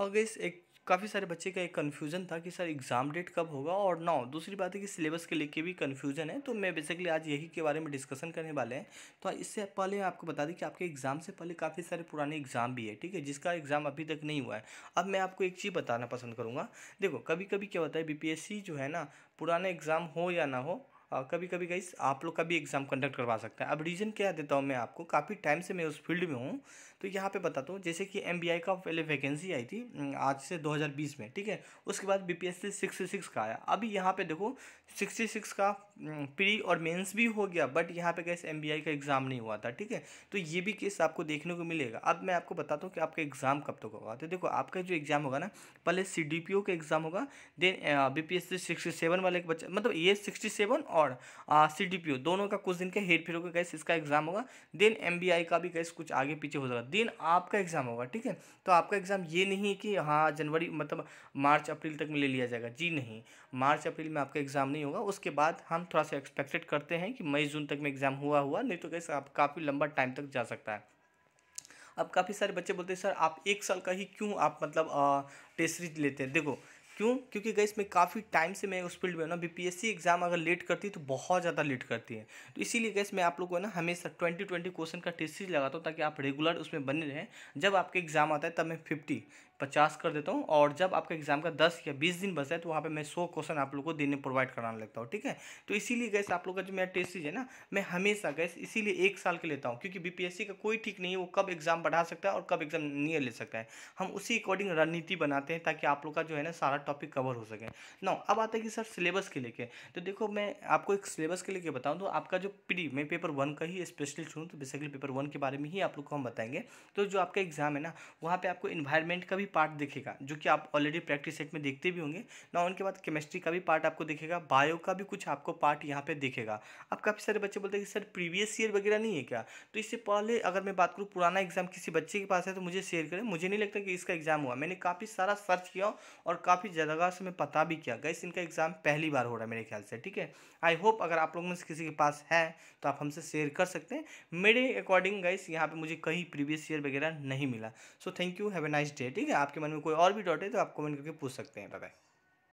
और गैस एक काफ़ी सारे बच्चे का एक कन्फ्यूजन था कि सर एग्ज़ाम डेट कब होगा और ना दूसरी बात है कि सिलेबस के लेके भी कन्फ्यूजन है तो मैं बेसिकली आज यही के बारे में डिस्कशन करने वाले हैं तो इससे पहले मैं आपको बता दें कि आपके एग्ज़ाम से पहले काफ़ी सारे पुराने एग्ज़ाम भी है ठीक है जिसका एग्ज़ाम अभी तक नहीं हुआ है अब मैं आपको एक चीज़ बताना पसंद करूँगा देखो कभी कभी क्या होता है बी जो है ना पुराना एग्ज़ाम हो या ना हो कभी कभी गई आप लोग का भी एग्ज़ाम कंडक्ट करवा सकते हैं अब रीज़न क्या देता हूँ मैं आपको काफ़ी टाइम से मैं उस फील्ड में हूँ तो यहाँ पे बताता हूँ जैसे कि एम का पहले वैकेंसी आई थी आज से 2020 में ठीक है उसके बाद बी पी एस का आया अभी यहाँ पर देखो सिक्सटी सिक्स का प्री और मेन्स भी हो गया बट यहाँ पर गैस एम का एग्ज़ाम नहीं हुआ था ठीक है तो ये भी केस आपको देखने को मिलेगा अब मैं आपको बताता हूँ कि आपका एग्ज़ाम कब तक तो होगा तो देखो आपका जो एग्ज़ाम होगा ना पहले सी का एग्ज़ाम होगा देन बी पी वाले बच्चा मतलब ये सिक्सटी और और सी डी पी ओ दोनों का कुछ दिन के हेर फेर होगा गैस इसका एग्जाम होगा देन एम बी आई का भी गैस कुछ आगे पीछे हो जाएगा देन आपका एग्जाम होगा ठीक है तो आपका एग्जाम ये नहीं है कि हाँ जनवरी मतलब मार्च अप्रैल तक में ले लिया जाएगा जी नहीं मार्च अप्रैल में आपका एग्जाम नहीं होगा उसके बाद हम थोड़ा सा एक्सपेक्टेड करते हैं कि मई जून तक में एग्जाम हुआ हुआ नहीं तो गैस आप काफ़ी लंबा टाइम तक जा सकता है अब काफ़ी सारे बच्चे बोलते हैं सर आप एक साल का ही क्यों आप मतलब टेस्ट सीरीज लेते हैं देखो क्यों क्योंकि गैस मैं काफ़ी टाइम से मैं उस फील्ड में ना बीपीएससी एग्ज़ाम अगर लेट करती है तो बहुत ज़्यादा लेट करती है तो इसीलिए गैस मैं आप लोग को ना हमेशा ट्वेंटी ट्वेंटी क्वेश्चन का टेस्ट सीरीज लगाता हूँ ताकि आप रेगुलर उसमें बने रहें जब आपके एग्ज़ाम आता है तब मैं फिफ्टी पचास कर देता हूँ और जब आपका एग्ज़ाम का दस या बीस दिन बचा है तो वहाँ पर मैं सौ क्वेश्चन आप लोग को देने प्रोवाइड कराने लगता हूँ ठीक है तो इसीलिए गैस आप लोग का जो मेरा टेस्ट है ना मैं हमेशा गैस इसीलिए एक साल के लेता हूँ क्योंकि बी का कोई ठीक नहीं है वो कब एग्ज़ाम बढ़ा सकता है और कब एग्ज़ाम नहीं ले सकता है हम उसी अकॉर्डिंग रणनीति बनाते हैं ताकि आप लोग का जो है ना सारा सारे टॉपिक कवर हो सके ना अब आता है कि सर सिलेबस के लेके तो देखो मैं आपको एक सिलेबस के लेके बताऊँ तो आपका जो प्री मैं पेपर वन का ही स्पेशलिस्ट हूँ तो बेसिकली पेपर वन के बारे में ही आप लोग को हम बताएंगे तो जो आपका एग्जाम है ना वहाँ पर आपको इन्वायरमेंट का भी पार्ट दिखेगा जो कि आप ऑलरेडी प्रैक्टिस सेट में देखते भी होंगे ना उनके बाद केमिस्ट्री का भी पार्ट आपको दिखेगा बायो का भी कुछ आपको पार्ट यहाँ पर दिखेगा अब काफ़ी सारे बच्चे बोलते हैं कि सर प्रीवियस ईयर वगैरह नहीं है क्या तो इससे पहले अगर मैं बात करूँ पुराना एग्जाम किसी बच्चे के पास है तो मुझे शेयर करें मुझे नहीं लगता कि इसका एग्जाम हुआ मैंने काफ़ी सारा सर्च किया और काफ़ी काफ़ी जगह से मैं पता भी किया गैस इनका एग्ज़ाम पहली बार हो रहा है मेरे ख्याल से ठीक है आई होप अगर आप लोग में से किसी के पास है तो आप हमसे शेयर कर सकते हैं मेरे अकॉर्डिंग गैस यहाँ पे मुझे कहीं प्रीवियस ईयर वगैरह नहीं मिला so thank you have a nice day ठीक है आपके मन में कोई और भी डॉट है तो आप कमेंट करके पूछ सकते हैं बाय